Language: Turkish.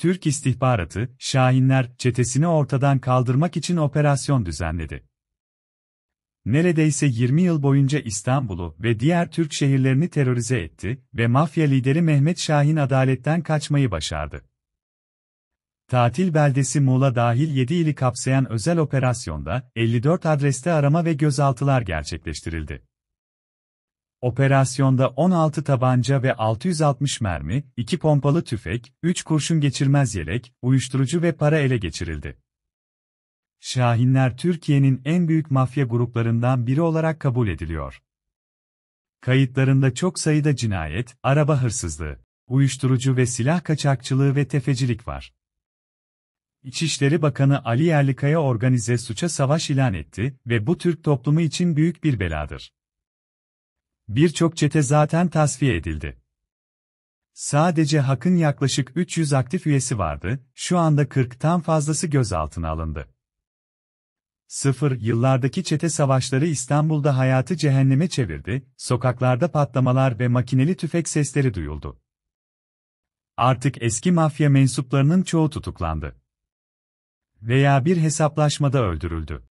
Türk istihbaratı, Şahinler çetesini ortadan kaldırmak için operasyon düzenledi. Neredeyse 20 yıl boyunca İstanbul'u ve diğer Türk şehirlerini terörize etti ve mafya lideri Mehmet Şahin adaletten kaçmayı başardı. Tatil beldesi Muğla dahil 7 ili kapsayan özel operasyonda 54 adreste arama ve gözaltılar gerçekleştirildi. Operasyonda 16 tabanca ve 660 mermi, 2 pompalı tüfek, 3 kurşun geçirmez yelek, uyuşturucu ve para ele geçirildi. Şahinler Türkiye'nin en büyük mafya gruplarından biri olarak kabul ediliyor. Kayıtlarında çok sayıda cinayet, araba hırsızlığı, uyuşturucu ve silah kaçakçılığı ve tefecilik var. İçişleri Bakanı Ali Yerlikaya organize suça savaş ilan etti ve bu Türk toplumu için büyük bir beladır. Birçok çete zaten tasfiye edildi. Sadece Hak'ın yaklaşık 300 aktif üyesi vardı, şu anda 40'tan fazlası gözaltına alındı. Sıfır yıllardaki çete savaşları İstanbul'da hayatı cehenneme çevirdi, sokaklarda patlamalar ve makineli tüfek sesleri duyuldu. Artık eski mafya mensuplarının çoğu tutuklandı. Veya bir hesaplaşmada öldürüldü.